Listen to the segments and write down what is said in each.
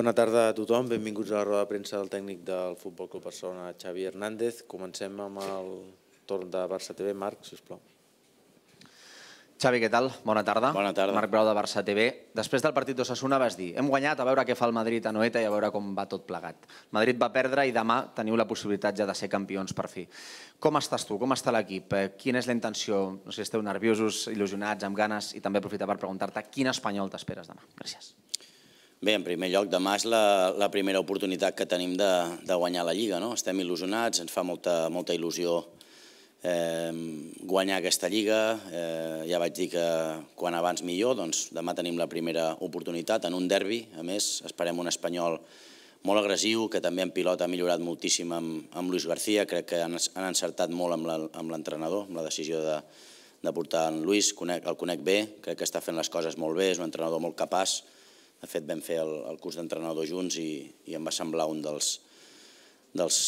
Bona tarda a tothom, benvinguts a la roda de premsa del tècnic del Futbol Club Barcelona, Xavi Hernández. Comencem amb el torn de Barça TV. Marc, si us plau. Xavi, què tal? Bona tarda. Bona tarda. Marc Brau de Barça TV. Després del partit d'Ossassuna vas dir hem guanyat a veure què fa el Madrid a Noeta i a veure com va tot plegat. Madrid va perdre i demà teniu la possibilitat ja de ser campions per fi. Com estàs tu? Com està l'equip? Eh, quina és la intenció? No sé si esteu nerviosos, il·lusionats, amb ganes i també aprofitar per preguntar-te quin espanyol t'esperes demà. Gràcies. Bé, en primer lloc, demà és la, la primera oportunitat que tenim de, de guanyar la Lliga. No? Estem il·lusionats, ens fa molta, molta il·lusió eh, guanyar aquesta Lliga. Eh, ja vaig dir que quan abans millor, doncs demà tenim la primera oportunitat en un derbi. A més, esperem un espanyol molt agressiu, que també en pilota ha millorat moltíssim amb, amb Luis García. Crec que han, han encertat molt amb l'entrenador, amb, amb la decisió de, de portar en Luis. Conec, el conec bé, crec que està fent les coses molt bé, és un entrenador molt capaç, de fet, vam fer el, el curs d'entrenador junts i, i em va semblar un dels, dels,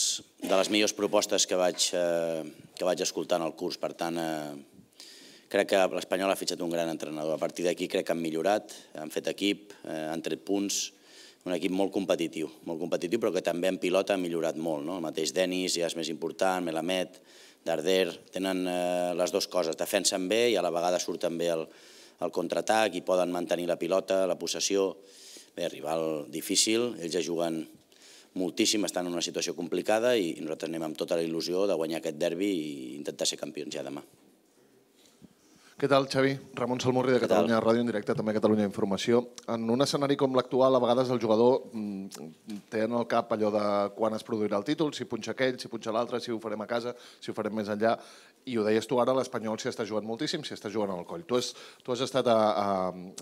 de les millors propostes que vaig, eh, que vaig escoltar en el curs. Per tant, eh, crec que l'Espanyol ha fitxat un gran entrenador. A partir d'aquí crec que han millorat, han fet equip, eh, han tret punts, un equip molt competitiu, molt competitiu, però que també en pilota ha millorat molt. No? El mateix Denis ja és més important, Melamed, Darder, tenen eh, les dues coses, defensen bé i a la vegada surten bé el, el contraatac i poden mantenir la pilota, la possessió. Bé, rival difícil, ells ja juguen moltíssim, estan en una situació complicada i nosaltres anem amb tota la il·lusió de guanyar aquest derbi i intentar ser campions ja demà. Què tal, Xavi? Ramon Salmurri, de Catalunya Ràdio, en directe també Catalunya Informació. En un escenari com l'actual, a vegades el jugador mm, té en el cap allò de quan es produirà el títol, si punxa aquell, si punxa l'altre, si ho farem a casa, si ho farem més enllà. I ho deies tu ara, l'Espanyol s'hi està jugant moltíssim, s'hi està jugant al coll. Tu has, tu has, estat a, a,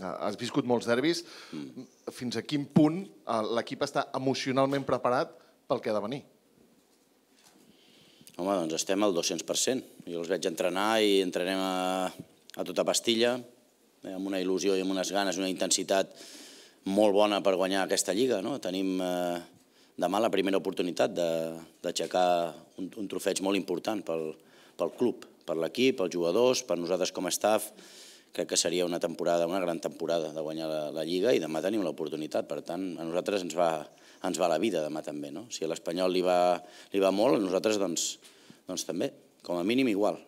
a, has viscut molts derbis. Mm. Fins a quin punt eh, l'equip està emocionalment preparat pel que ha de venir? Home, doncs estem al 200%. Jo els veig entrenar i entrenem a a tota pastilla, eh, amb una il·lusió i amb unes ganes i una intensitat molt bona per guanyar aquesta lliga. No? Tenim eh, demà la primera oportunitat d'aixecar un, un trofeig molt important pel, pel club, per l'equip, pels jugadors, per nosaltres com a staff. Crec que seria una temporada, una gran temporada de guanyar la, Lliga i demà tenim l'oportunitat. Per tant, a nosaltres ens va, ens va la vida demà també. No? Si a l'Espanyol li, va, li va molt, a nosaltres doncs, doncs també, com a mínim igual.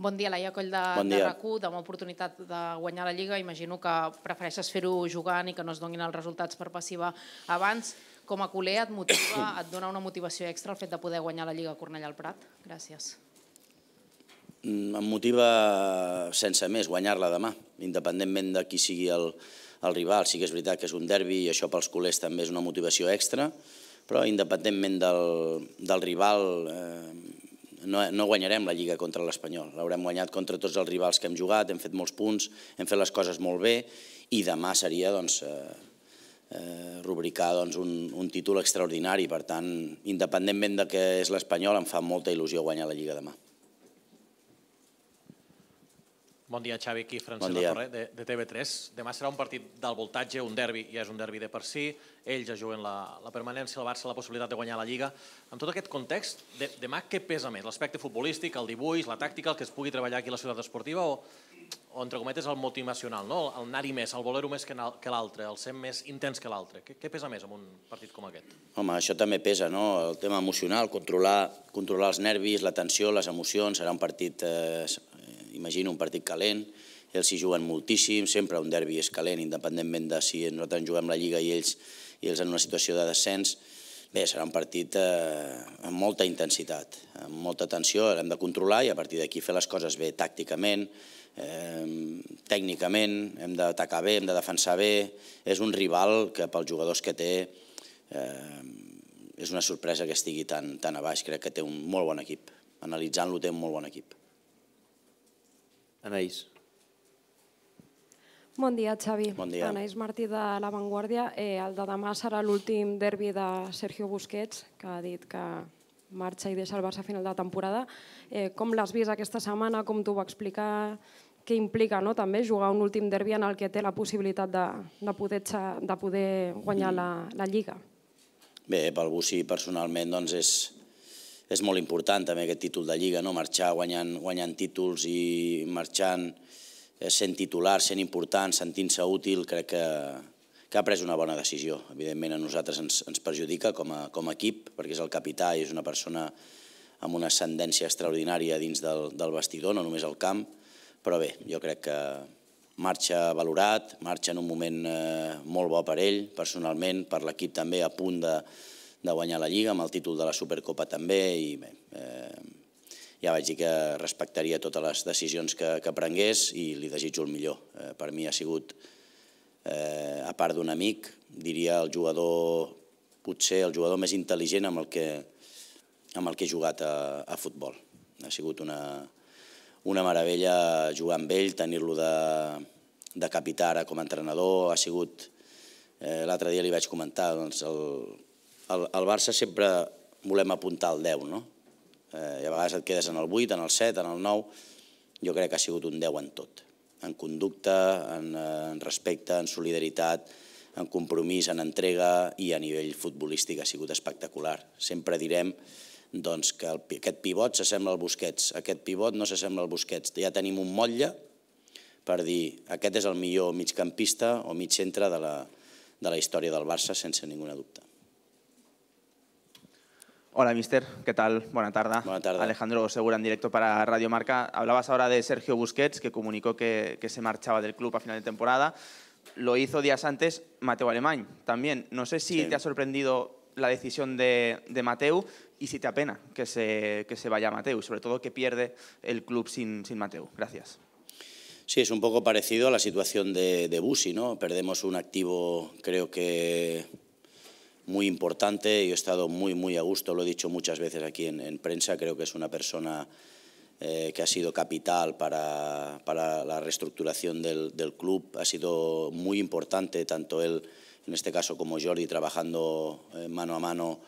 Bon dia, Laia Coll de, bon dia. de RAC1, demà oportunitat de guanyar la Lliga. Imagino que prefereixes fer-ho jugant i que no es donin els resultats per passiva abans. Com a culer et motiva, et dona una motivació extra el fet de poder guanyar la Lliga Cornellà al Prat? Gràcies. Mm, em motiva, sense més, guanyar-la demà, independentment de qui sigui el, el rival. Sí que és veritat que és un derbi i això pels culers també és una motivació extra, però independentment del, del rival, eh, no, no guanyarem la Lliga contra l'Espanyol. L'haurem guanyat contra tots els rivals que hem jugat, hem fet molts punts, hem fet les coses molt bé i demà seria doncs, eh, eh rubricar doncs, un, un títol extraordinari. Per tant, independentment de que és l'Espanyol, em fa molta il·lusió guanyar la Lliga demà. Bon dia, Xavi, aquí Francesc bon Ferrer, de, de TV3. Demà serà un partit del voltatge, un derbi, ja és un derbi de per si. Ells ja juguen la, la permanència, el Barça la possibilitat de guanyar la Lliga. Amb tot aquest context, de, demà què pesa més? L'aspecte futbolístic, el dibuix, la tàctica, el que es pugui treballar aquí a la ciutat esportiva o, o entre cometes, el motivacional, no? el anar-hi més, el voler-ho més que l'altre, el ser més intens que l'altre? Què, què pesa més en un partit com aquest? Home, això també pesa, no? el tema emocional, controlar, controlar els nervis, la tensió, les emocions, serà un partit eh, imagino, un partit calent, ells s'hi juguen moltíssim, sempre un derbi és calent, independentment de si nosaltres juguem la Lliga i ells, i ells en una situació de descens. Bé, serà un partit eh, amb molta intensitat, amb molta tensió, l'hem de controlar i a partir d'aquí fer les coses bé tàcticament, eh, tècnicament, hem d'atacar bé, hem de defensar bé. És un rival que pels jugadors que té eh, és una sorpresa que estigui tan, tan a baix. Crec que té un molt bon equip. Analitzant-lo té un molt bon equip. Anaïs. Bon dia, Xavi. Bon dia. Anaïs Martí de La Vanguardia. Eh, el de demà serà l'últim derbi de Sergio Busquets, que ha dit que marxa i deixa el Barça a final de temporada. Eh, com l'has vist aquesta setmana? Com t'ho va explicar? Què implica no? també jugar un últim derbi en el que té la possibilitat de, de, poder, de poder guanyar la, la Lliga? Bé, pel Bussi personalment doncs és, és molt important també aquest títol de Lliga, no? marxar guanyant, guanyant títols i marxant, eh, sent titular, sent important, sentint-se útil, crec que, que ha pres una bona decisió. Evidentment a nosaltres ens, ens perjudica com a, com a equip, perquè és el capità i és una persona amb una ascendència extraordinària dins del, del vestidor, no només al camp, però bé, jo crec que marxa valorat, marxa en un moment eh, molt bo per ell, personalment, per l'equip també a punt de, de guanyar la Lliga, amb el títol de la Supercopa també, i bé, eh, ja vaig dir que respectaria totes les decisions que, que prengués i li desitjo el millor. Eh, per mi ha sigut, eh, a part d'un amic, diria el jugador, potser el jugador més intel·ligent amb el que, amb el que he jugat a, a futbol. Ha sigut una, una meravella jugar amb ell, tenir-lo de, de capità ara com a entrenador, ha sigut... Eh, L'altre dia li vaig comentar doncs, el, el, Barça sempre volem apuntar al 10, no? Eh, I a vegades et quedes en el 8, en el 7, en el 9. Jo crec que ha sigut un 10 en tot, en conducta, eh, en, respecte, en solidaritat, en compromís, en entrega i a nivell futbolístic ha sigut espectacular. Sempre direm doncs, que aquest pivot s'assembla al Busquets, aquest pivot no s'assembla al Busquets. Ja tenim un motlle per dir aquest és el millor migcampista o mig centre de la, de la història del Barça, sense ninguna dubte. Hola, mister. ¿Qué tal? Buenas tardes. Alejandro Segura, en directo para Radio Marca. Hablabas ahora de Sergio Busquets, que comunicó que, se marchaba del club a final de temporada. Lo hizo días antes Mateo Alemán también. No sé si te ha sorprendido la decisión de, de, y si te apena que se, que se vaya Mateu, sobre todo que pierde el club sin, sin Mateu. Gracias. Sí, es un poco parecido a la situación de, de Busi, ¿no? Perdemos un activo, creo que muy importante. y he estado muy, muy a gusto, lo he dicho muchas veces aquí en, en prensa. Creo que es una persona eh, que ha sido capital para, para la reestructuración del, del, club. Ha sido muy importante, tanto él, en este caso, como Jordi, trabajando eh, mano a mano.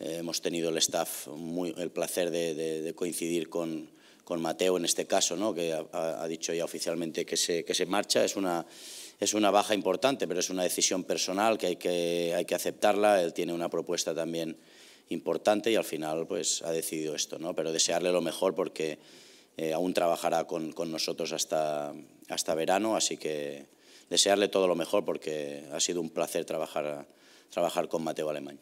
Eh, hemos tenido el staff muy, el placer de, de, de coincidir con, con, Mateo en este caso, ¿no? que ha, ha, dicho ya oficialmente que se, que se marcha. Es una es una baja importante, pero es una decisión personal que hay que, hay que aceptarla. Él tiene una propuesta también importante y al final pues, ha decidido esto. ¿no? Pero desearle lo mejor porque eh, aún trabajará con, nosotros hasta, hasta verano, así que desearle todo lo mejor porque ha sido un placer trabajar, trabajar con Mateo Alemán.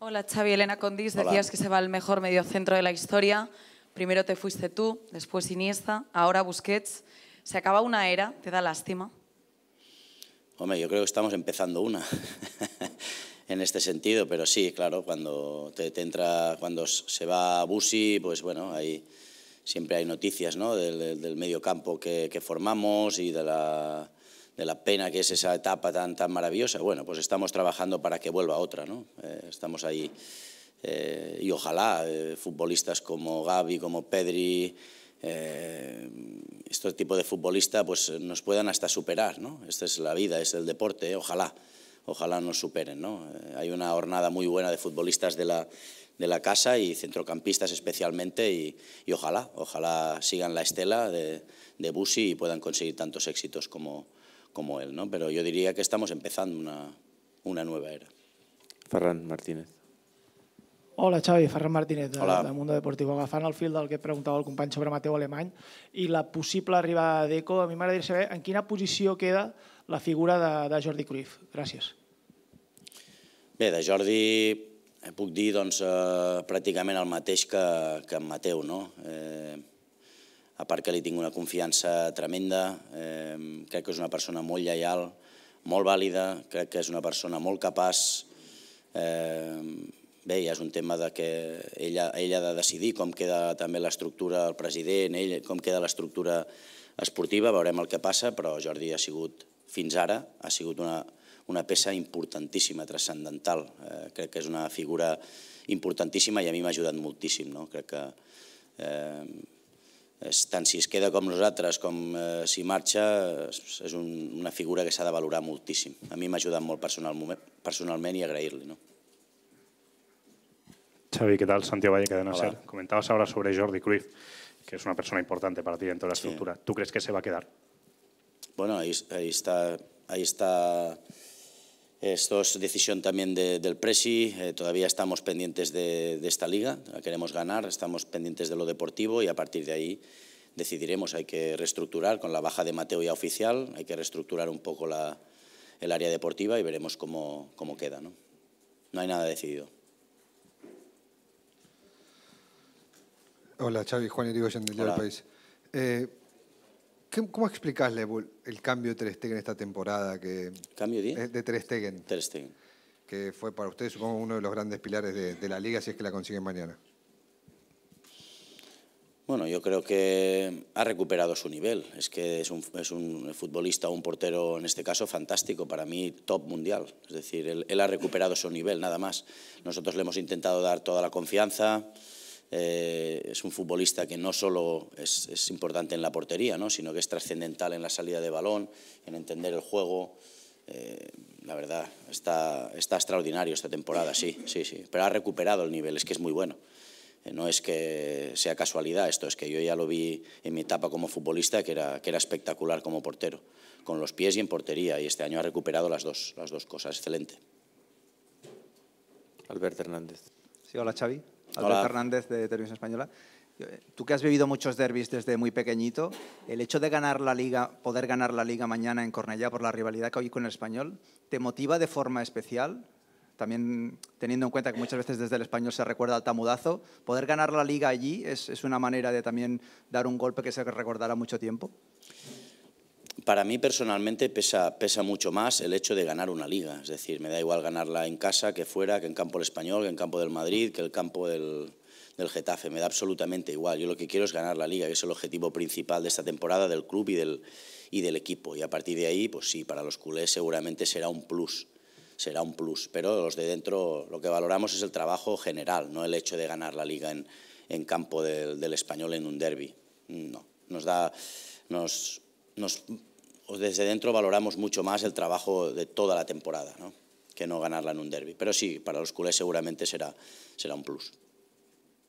Hola Xavi, Elena Condis, decías que se va el mejor mediocentro de la historia. Primero te fuiste tú, después Iniesta, ahora Busquets. ¿Se acaba una era? ¿Te da lástima? Hombre, yo creo que estamos empezando una en este sentido, pero sí, claro, cuando te, entra, cuando se va a Busi, pues bueno, ahí siempre hay noticias ¿no? del, del medio campo que, formamos y de la, de la, pena que es esa etapa tan, tan maravillosa. Bueno, pues estamos trabajando para que vuelva otra, ¿no? Eh, estamos ahí eh, y ojalá eh, futbolistas como Gaby, como Pedri, eh, estos tipos de futbolista, pues, nos puedan hasta superar. ¿no? Esta es la vida, es el deporte, ¿eh? ojalá, ojalá nos superen. ¿no? Eh, hay una hornada muy buena de futbolistas de la, de la casa y centrocampistas especialmente y, ojalá, ojalá sigan la estela de, Busi y puedan conseguir tantos éxitos como, como él. ¿no? Pero yo diría que estamos empezando una, una nueva era. Ferran Martínez. Hola Xavi, Ferran Martínez de, de Mundo Deportivo. Agafant el fil del que preguntava el company sobre Mateu Alemany i la possible arribada d'Eco, a mi m'agradaria saber en quina posició queda la figura de, de Jordi Cruyff. Gràcies. Bé, de Jordi eh, puc dir doncs, eh, pràcticament el mateix que, que en Mateu. No? Eh, a part que li tinc una confiança tremenda, eh, crec que és una persona molt lleial, molt vàlida, crec que és una persona molt capaç, eh, Bé, ja és un tema de que ella, ella ha de decidir com queda també l'estructura del president, ell, com queda l'estructura esportiva, veurem el que passa, però Jordi ha sigut, fins ara, ha sigut una, una peça importantíssima, transcendental. Eh, crec que és una figura importantíssima i a mi m'ha ajudat moltíssim. No? Crec que eh, tant si es queda com nosaltres com eh, si marxa, és, un, una figura que s'ha de valorar moltíssim. A mi m'ha ajudat molt personalment, personalment i agrair-li. No? Xavi, ¿qué tal? Santiago Valle, de Nacer. Comentabas ahora sobre Jordi Cruz, que es una persona importante para ti dentro de la estructura. ¿Tú crees que se va a quedar? Bueno, ahí, está... Ahí está... Esto es decisión también del Presi, eh, todavía estamos pendientes de, de, esta liga, queremos ganar, estamos pendientes de lo deportivo y a partir de ahí decidiremos, hay que reestructurar, con la baja de Mateo ya oficial, hay que reestructurar un poco la, el área deportiva y veremos cómo, cómo queda. ¿no? no hay nada decidido. Hola, Xavi, Juan Irigoyen del Diario del País. Eh, ¿Cómo explicás el cambio de Ter Stegen esta temporada? Que, ¿Cambio de? Eh, de Ter Stegen. Ter Stegen. Que fue para ustedes, supongo, uno de los grandes pilares de, la liga, si es que la consiguen mañana. Bueno, yo creo que ha recuperado su nivel. Es que es un, futbolista, un portero, en este caso, fantástico, para mí top mundial. Es decir, él ha recuperado su nivel, nada más. Nosotros le hemos intentado dar toda la confianza. Eh, es un futbolista que no solo es, importante en la portería, ¿no? sino que es trascendental en la salida de balón, en entender el juego. Eh, la verdad, está, está extraordinario esta temporada, sí, sí, sí. Pero ha recuperado el nivel, es que es muy bueno. Eh, no es que sea casualidad esto, es que yo ya lo vi en mi etapa como futbolista, que era, que era espectacular como portero, con los pies y en portería, y este año ha recuperado las dos, las dos cosas, excelente. Alberto Hernández. Sí, hola Xavi. Alberto Fernández de Televisión Española. Eh, tú que has vivido muchos derbis desde muy pequeñito, el hecho de ganar la liga, poder ganar la liga mañana en Cornellá por la rivalidad que hay con el español, ¿te motiva de forma especial? También teniendo en cuenta que muchas veces desde el español se recuerda al tamudazo, ¿poder ganar la liga allí es, es una manera de también dar un golpe que se recordará mucho tiempo? para mí personalmente pesa, pesa mucho más el hecho de ganar una liga. Es decir, me da igual ganarla en casa que fuera, que en campo del Español, que en campo del Madrid, que el campo del, Getafe. Me da absolutamente igual. Yo lo que quiero es ganar la liga, que es el objetivo principal de esta temporada del club y del, equipo. Y a partir de ahí, pues sí, para los culés seguramente será un plus. Será un plus. Pero los de dentro lo que valoramos es el trabajo general, no el hecho de ganar la liga en, campo del, Español en un derby. No. Nos da. Nos, nos, desde dentro valoramos mucho más el trabajo de toda la temporada, ¿no? que no ganarla en un derby. Pero sí, para los culés seguramente será, será un plus.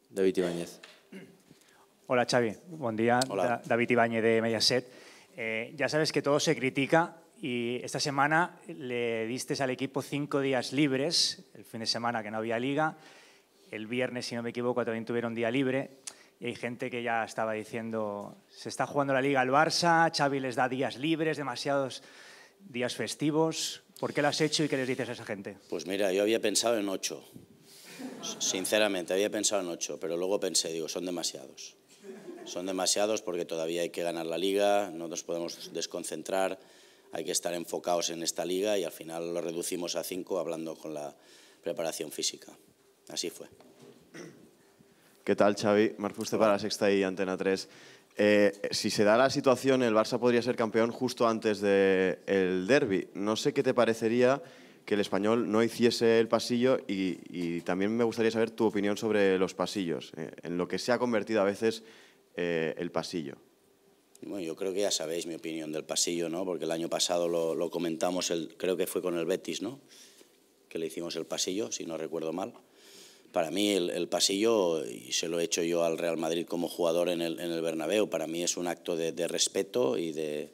David Ibáñez. Hola Xavi, buen día. David Ibáñez de Mediaset. Eh, ya sabes que todo se critica y esta semana le diste al equipo cinco días libres, el fin de semana que no había liga, el viernes, si no me equivoco, también tuvieron día libre y hay gente que ya estaba diciendo, se está jugando la liga al Barça, Xavi les da días libres, demasiados días festivos. ¿Por qué lo has hecho y qué les dices a esa gente? Pues mira, yo había pensado en ocho. Sinceramente, había pensado en ocho, pero luego pensé, digo, son demasiados. Son demasiados porque todavía hay que ganar la liga, no nos podemos desconcentrar, hay que estar enfocados en esta liga y al final lo reducimos a cinco hablando con la preparación física. Así fue. ¿Qué tal, Xavi? Marfuste para la Sexta y Antena 3. Eh, si se da la situación, el Barça podría ser campeón justo antes del derby. No sé qué te parecería que el español no hiciese el pasillo y, también me gustaría saber tu opinión sobre los pasillos, eh, en lo que se ha convertido a veces eh, el pasillo. Bueno, yo creo que ya sabéis mi opinión del pasillo, ¿no? Porque el año pasado lo, comentamos, creo que fue con el Betis, ¿no? Que le hicimos el pasillo, si no recuerdo mal para mí el, pasillo, y se lo he hecho yo al Real Madrid como jugador en el, en Bernabéu, para mí es un acto de, respeto y de,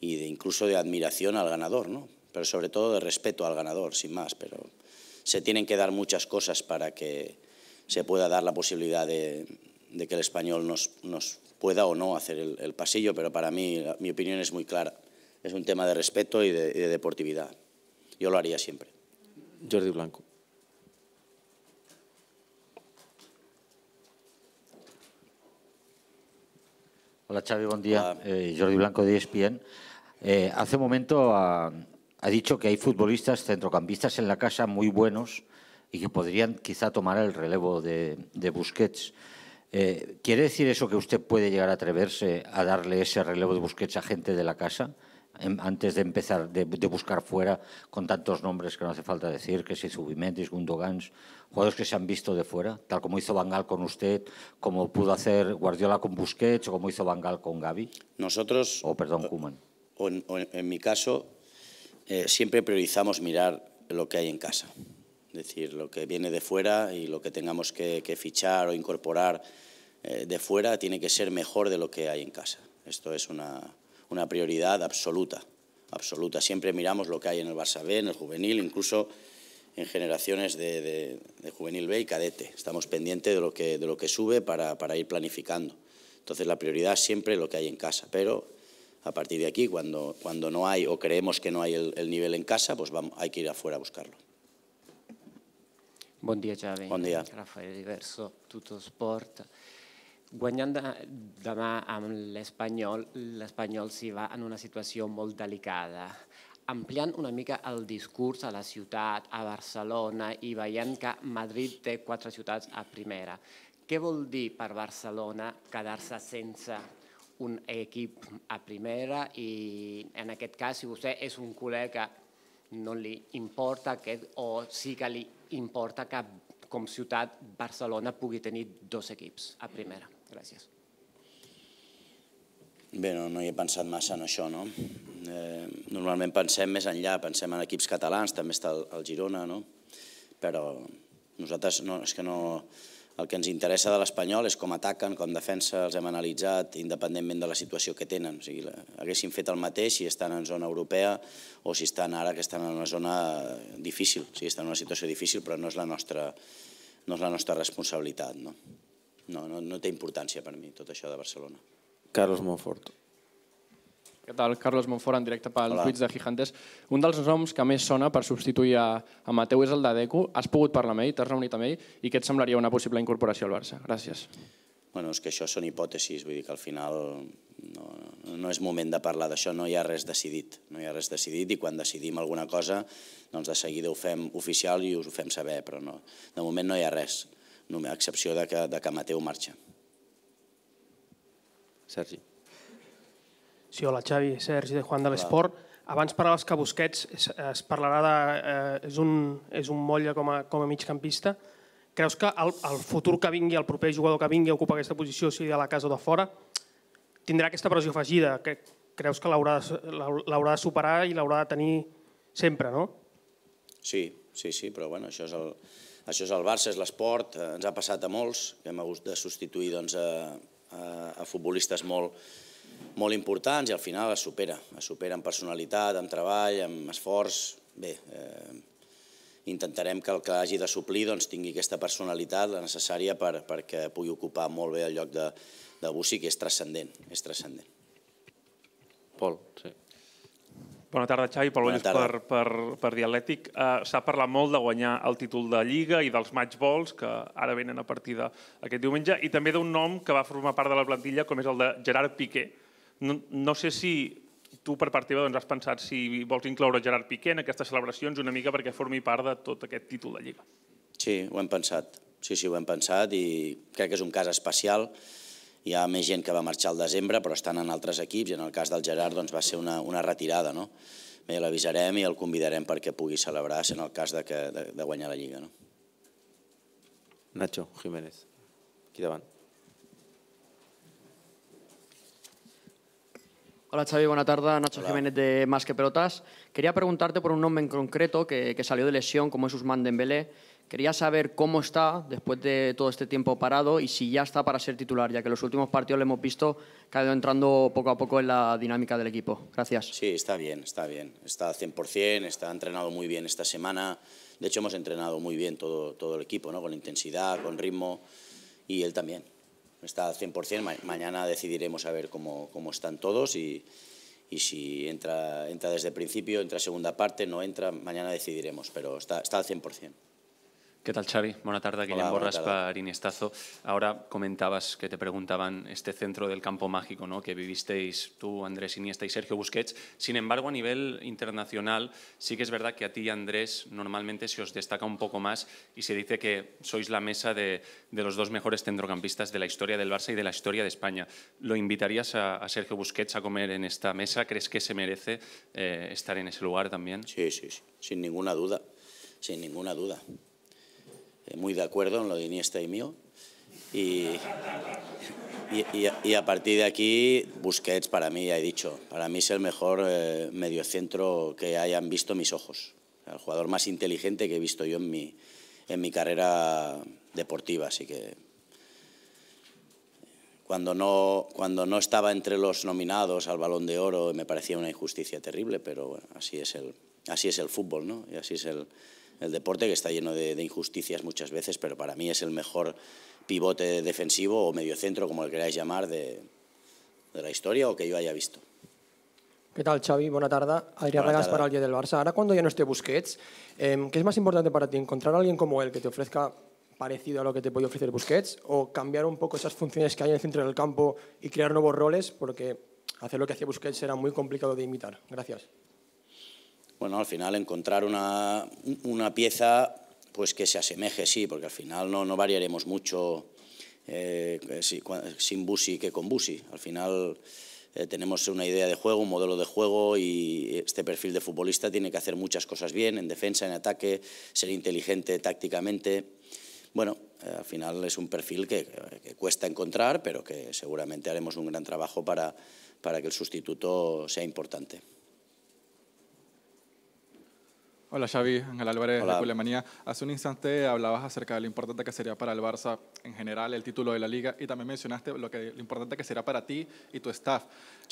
y de incluso de admiración al ganador, ¿no? pero sobre todo de respeto al ganador, sin más. Pero se tienen que dar muchas cosas para que se pueda dar la posibilidad de, que el español nos, pueda o no hacer el, pasillo, pero para mí mi opinión es muy clara. Es un tema de respeto y de deportividad. Yo lo haría siempre. Jordi Blanco. Hola Xavi, buen día. Eh, Jordi Blanco de ESPN. Eh, hace un momento ha, dicho que hay futbolistas centrocampistas en la casa muy buenos y que podrían quizá tomar el relevo de, Busquets. Eh, ¿Quiere decir eso que usted puede llegar a atreverse a darle ese relevo de Busquets a gente de la casa? Em, antes de empezar, de, buscar fuera con tantos nombres que no hace falta decir, que si Zubimetis, Gundogans, jugadores que se han visto de fuera, tal como hizo Bangal con usted, como pudo hacer Guardiola con Busquets o como hizo Bangal con Gaby. Nosotros... O, perdón, Kuman. en, mi caso, eh, siempre priorizamos mirar lo que hay en casa. Es decir, lo que viene de fuera y lo que tengamos que, fichar o incorporar eh, de fuera tiene que ser mejor de lo que hay en casa. Esto es una una prioridad absoluta, absoluta. Siempre miramos lo que hay en el Barça B, en el juvenil, incluso en generaciones de, juvenil B y cadete. Estamos pendientes de lo que, de lo que sube para, ir planificando. Entonces la prioridad siempre es lo que hay en casa, pero a partir de aquí, cuando, cuando no hay o creemos que no hay el, nivel en casa, pues vamos, hay que ir afuera a buscarlo. Buen día, Xavi. Buen día. Rafael Diverso, Tutto Sport. guanyant de, demà amb l'Espanyol, l'Espanyol s'hi va en una situació molt delicada. Ampliant una mica el discurs a la ciutat, a Barcelona, i veient que Madrid té quatre ciutats a primera. Què vol dir per Barcelona quedar-se sense un equip a primera i en aquest cas si vostè és un col·lega no li importa aquest o sí que li importa que com ciutat Barcelona pugui tenir dos equips a primera. Gràcies. Bé, no, no hi he pensat massa en això, no? Eh, normalment pensem més enllà, pensem en equips catalans, també està el, el Girona, no? Però nosaltres no, és que no... El que ens interessa de l'Espanyol és com ataquen, com defensa, els hem analitzat independentment de la situació que tenen. O sigui, haguessin fet el mateix si estan en zona europea o si estan ara que estan en una zona difícil. O sigui, estan en una situació difícil, però no és la nostra, no és la nostra responsabilitat. No? no, no, no té importància per mi tot això de Barcelona. Carlos Monfort. Què tal? Carlos Monfort, en directe pel Twitch de Gigantes. Un dels noms que més sona per substituir a, a Mateu és el de Deco. Has pogut parlar amb ell, t'has reunit amb ell, i què et semblaria una possible incorporació al Barça? Gràcies. Bueno, és que això són hipòtesis, vull dir que al final no, no, no és moment de parlar d'això, no hi ha res decidit, no hi ha res decidit i quan decidim alguna cosa, doncs de seguida ho fem oficial i us ho fem saber, però no, de moment no hi ha res només a excepció de que, de que Mateu marxa. Sergi. Sí, hola Xavi, Sergi de Juan de l'Esport. Abans parlaves que Busquets es, es parlarà de... Eh, és, un, és un molla com a, com a migcampista. Creus que el, el futur que vingui, el proper jugador que vingui a ocupar aquesta posició, sigui de la casa o de fora, tindrà aquesta pressió afegida? Que creus que l'haurà de superar i l'haurà de tenir sempre, no? Sí, sí, sí, però bueno, això és el, això és el Barça, és l'esport, eh, ens ha passat a molts, que hem hagut de substituir doncs, a, a, a futbolistes molt, molt importants i al final es supera, es supera en personalitat, en treball, en esforç, bé, eh, intentarem que el que hagi de suplir doncs, tingui aquesta personalitat la necessària per, perquè pugui ocupar molt bé el lloc de, de Bussi, que és transcendent, és transcendent. Pol, sí. Bona tarda, Xavi Palollos per, per, per Dialètic. Uh, eh, S'ha parlat molt de guanyar el títol de Lliga i dels matchballs, que ara venen a partir d'aquest diumenge, i també d'un nom que va formar part de la plantilla, com és el de Gerard Piqué. No, no sé si tu per part teva doncs, has pensat si vols incloure Gerard Piqué en aquestes celebracions una mica perquè formi part de tot aquest títol de Lliga. Sí, ho hem pensat. Sí, sí, ho hem pensat i crec que és un cas especial hi ha més gent que va marxar al desembre, però estan en altres equips, i en el cas del Gerard doncs, va ser una, una retirada. No? Bé, l'avisarem i el convidarem perquè pugui celebrar, en el cas de, que, de, de guanyar la Lliga. No? Nacho Jiménez, aquí davant. Hola Xavi, buena tarde. Nacho Hola. Jiménez de Más que Pelotas. Quería preguntarte por un nombre en concreto que, que salió de lesión, como es Usman Dembélé. Quería saber cómo está después de todo este tiempo parado y si ya está para ser titular, ya que los últimos partidos le hemos visto que ha ido entrando poco a poco en la dinámica del equipo. Gracias. Sí, está bien, está bien. Está al 100%, está entrenado muy bien esta semana. De hecho, hemos entrenado muy bien todo, todo el equipo, ¿no? con intensidad, con ritmo y él también. Está al 100%. mañana decidiremos a ver cómo, cómo están todos y, si entra, entra desde el principio, entra segunda parte, no entra, mañana decidiremos, pero está, está al 100%. ¿Qué tal, Xavi? Buenas tardes, Guillermo, en Borras Iniestazo. Ahora comentabas que te preguntaban este centro del campo mágico ¿no? que vivisteis tú, Andrés Iniesta y Sergio Busquets. Sin embargo, a nivel internacional, sí que es verdad que a ti Andrés normalmente se os destaca un poco más y se dice que sois la mesa de, los dos mejores centrocampistas de la historia del Barça y de la historia de España. ¿Lo invitarías a, Sergio Busquets a comer en esta mesa? ¿Crees que se merece eh, estar en ese lugar también? Sí, sí, sí, sin ninguna duda, sin ninguna duda. Eh, muy de acuerdo en lo de Iniesta y mío. Y, y, a, partir de aquí, Busquets para mí, ya he dicho, para mí es el mejor eh, mediocentro que hayan visto mis ojos. El jugador más inteligente que he visto yo en mi, en mi carrera deportiva. Así que cuando no, cuando no estaba entre los nominados al Balón de Oro me parecía una injusticia terrible, pero bueno, así es el, así es el fútbol ¿no? y así es el, el deporte, que está lleno de, injusticias muchas veces, pero para mí es el mejor pivote defensivo o mediocentro, como le queráis llamar, de, la historia o que yo haya visto. ¿Qué tal, Xavi? Buena tarde. Adrián Regas para el día del Barça. Ahora, cuando ya no esté Busquets, em, ¿qué es más importante para ti? ¿Encontrar a alguien como él que te ofrezca parecido a lo que te puede ofrecer Busquets? ¿O cambiar un poco esas funciones que hay en el centro del campo y crear nuevos roles? Porque hacer lo que hacía Busquets era muy complicado de imitar. Gracias bueno, al final encontrar una, pieza pues que se asemeje, sí, porque al final no, no variaremos mucho eh, sin Busi que con Busi. Al final eh, tenemos una idea de juego, un modelo de juego y este perfil de futbolista tiene que hacer muchas cosas bien, en defensa, en ataque, ser inteligente tácticamente. Bueno, eh, al final es un perfil que, cuesta encontrar, pero que seguramente haremos un gran trabajo para que el sustituto sea importante. Hola Xavi, Ángel Álvarez de Culemanía. Hace un instante hablabas acerca de lo importante que sería para el Barça en general el título de la liga y también mencionaste lo, que, lo importante que sería para ti y tu staff.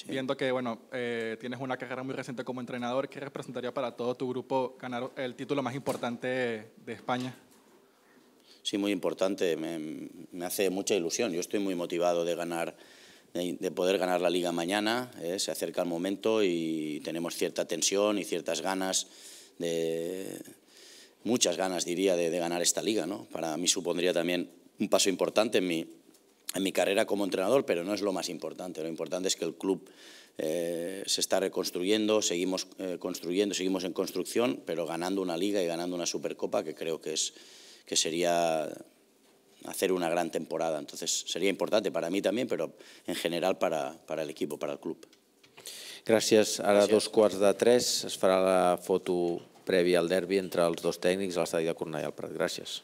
Viendo que bueno, eh, tienes una carrera muy reciente como entrenador, ¿qué representaría para todo tu grupo ganar el título más importante de España? Sí, muy importante. Me, hace mucha ilusión. Yo estoy muy motivado de ganar de, poder ganar la liga mañana. Eh, se acerca el momento y tenemos cierta tensión y ciertas ganas de muchas ganas, diría, de, ganar esta liga. ¿no? Para mí supondría también un paso importante en mi, en mi carrera como entrenador, pero no es lo más importante. Lo importante es que el club eh, se está reconstruyendo, seguimos eh, construyendo, seguimos en construcción, pero ganando una liga y ganando una Supercopa, que creo que, es, que sería hacer una gran temporada. Entonces sería importante para mí también, pero en general para, para el equipo, para el club. Gracias a las dos quarts de tres es para la foto previ al derbi entre els dos tècnics a l'estadi de Cornellà al Prat. Gràcies.